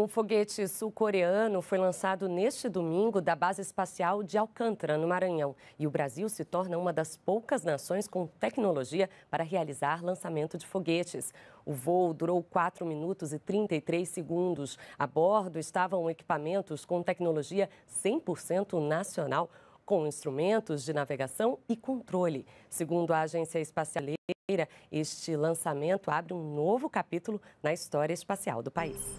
O foguete sul-coreano foi lançado neste domingo da base espacial de Alcântara, no Maranhão. E o Brasil se torna uma das poucas nações com tecnologia para realizar lançamento de foguetes. O voo durou 4 minutos e 33 segundos. A bordo estavam equipamentos com tecnologia 100% nacional, com instrumentos de navegação e controle. Segundo a agência Espacialeira, este lançamento abre um novo capítulo na história espacial do país.